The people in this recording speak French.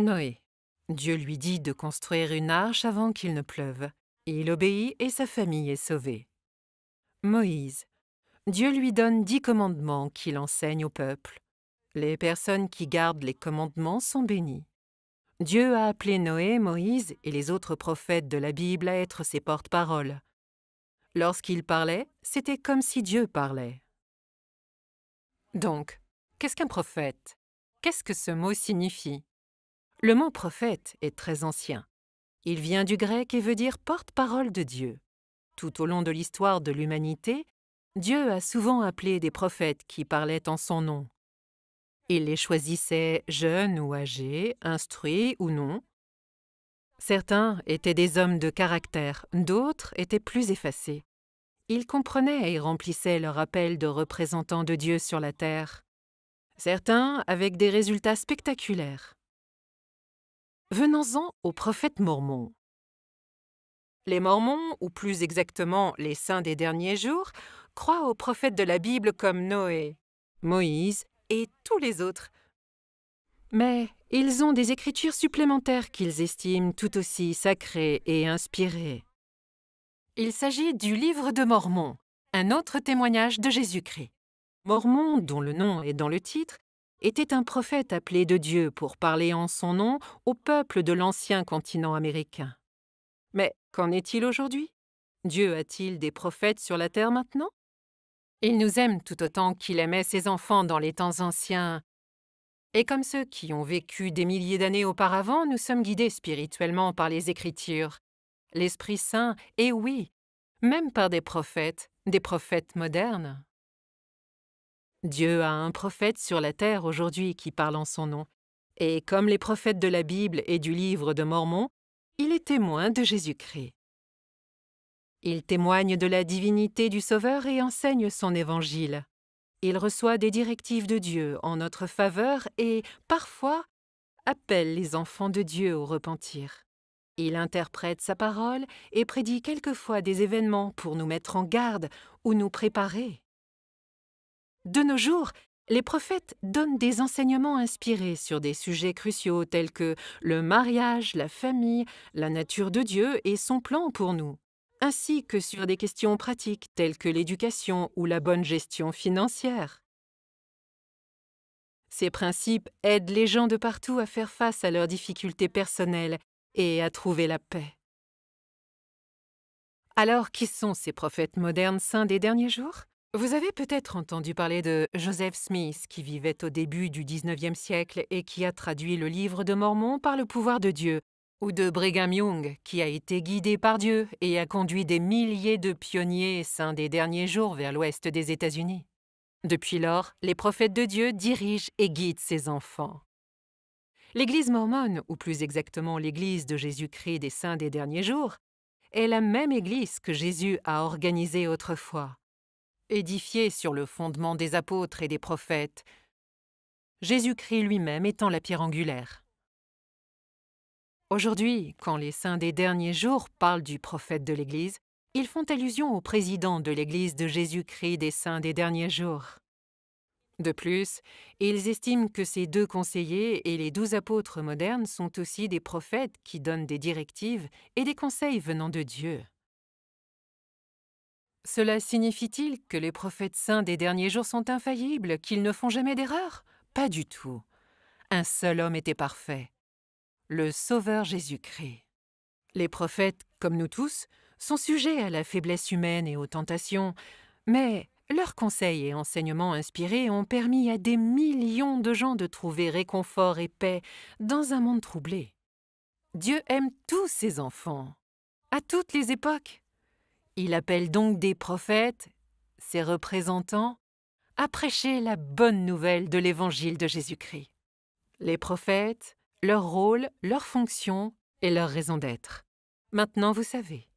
Noé. Dieu lui dit de construire une arche avant qu'il ne pleuve. Il obéit et sa famille est sauvée. Moïse. Dieu lui donne dix commandements qu'il enseigne au peuple. Les personnes qui gardent les commandements sont bénies. Dieu a appelé Noé, Moïse et les autres prophètes de la Bible à être ses porte-paroles. Lorsqu'ils parlaient, c'était comme si Dieu parlait. Donc, qu'est-ce qu'un prophète Qu'est-ce que ce mot signifie le mot prophète est très ancien. Il vient du grec et veut dire porte-parole de Dieu. Tout au long de l'histoire de l'humanité, Dieu a souvent appelé des prophètes qui parlaient en son nom. Il les choisissait jeunes ou âgés, instruits ou non. Certains étaient des hommes de caractère, d'autres étaient plus effacés. Ils comprenaient et remplissaient leur appel de représentants de Dieu sur la terre. Certains avec des résultats spectaculaires, Venons-en aux prophètes mormons. Les mormons, ou plus exactement les saints des derniers jours, croient aux prophètes de la Bible comme Noé, Moïse et tous les autres. Mais ils ont des écritures supplémentaires qu'ils estiment tout aussi sacrées et inspirées. Il s'agit du livre de Mormon, un autre témoignage de Jésus-Christ. Mormon, dont le nom est dans le titre, était un prophète appelé de Dieu pour parler en son nom au peuple de l'ancien continent américain. Mais qu'en est-il aujourd'hui Dieu a-t-il des prophètes sur la terre maintenant Il nous aime tout autant qu'il aimait ses enfants dans les temps anciens. Et comme ceux qui ont vécu des milliers d'années auparavant, nous sommes guidés spirituellement par les Écritures, l'Esprit Saint, et oui, même par des prophètes, des prophètes modernes. Dieu a un prophète sur la terre aujourd'hui qui parle en son nom. Et comme les prophètes de la Bible et du livre de Mormon, il est témoin de Jésus-Christ. Il témoigne de la divinité du Sauveur et enseigne son évangile. Il reçoit des directives de Dieu en notre faveur et, parfois, appelle les enfants de Dieu au repentir. Il interprète sa parole et prédit quelquefois des événements pour nous mettre en garde ou nous préparer. De nos jours, les prophètes donnent des enseignements inspirés sur des sujets cruciaux tels que le mariage, la famille, la nature de Dieu et son plan pour nous, ainsi que sur des questions pratiques telles que l'éducation ou la bonne gestion financière. Ces principes aident les gens de partout à faire face à leurs difficultés personnelles et à trouver la paix. Alors qui sont ces prophètes modernes saints des derniers jours vous avez peut-être entendu parler de Joseph Smith, qui vivait au début du 19e siècle et qui a traduit le livre de Mormon par le pouvoir de Dieu, ou de Brigham Young, qui a été guidé par Dieu et a conduit des milliers de pionniers saints des derniers jours vers l'ouest des États-Unis. Depuis lors, les prophètes de Dieu dirigent et guident ses enfants. L'Église mormone, ou plus exactement l'Église de Jésus-Christ des saints des derniers jours, est la même Église que Jésus a organisée autrefois édifié sur le fondement des apôtres et des prophètes, Jésus-Christ lui-même étant la pierre angulaire. Aujourd'hui, quand les saints des derniers jours parlent du prophète de l'Église, ils font allusion au président de l'Église de Jésus-Christ des saints des derniers jours. De plus, ils estiment que ces deux conseillers et les douze apôtres modernes sont aussi des prophètes qui donnent des directives et des conseils venant de Dieu. Cela signifie-t-il que les prophètes saints des derniers jours sont infaillibles, qu'ils ne font jamais d'erreur Pas du tout. Un seul homme était parfait, le Sauveur Jésus-Christ. Les prophètes, comme nous tous, sont sujets à la faiblesse humaine et aux tentations, mais leurs conseils et enseignements inspirés ont permis à des millions de gens de trouver réconfort et paix dans un monde troublé. Dieu aime tous ses enfants, à toutes les époques. Il appelle donc des prophètes, ses représentants, à prêcher la bonne nouvelle de l'évangile de Jésus-Christ. Les prophètes, leur rôle, leur fonction et leur raison d'être. Maintenant vous savez.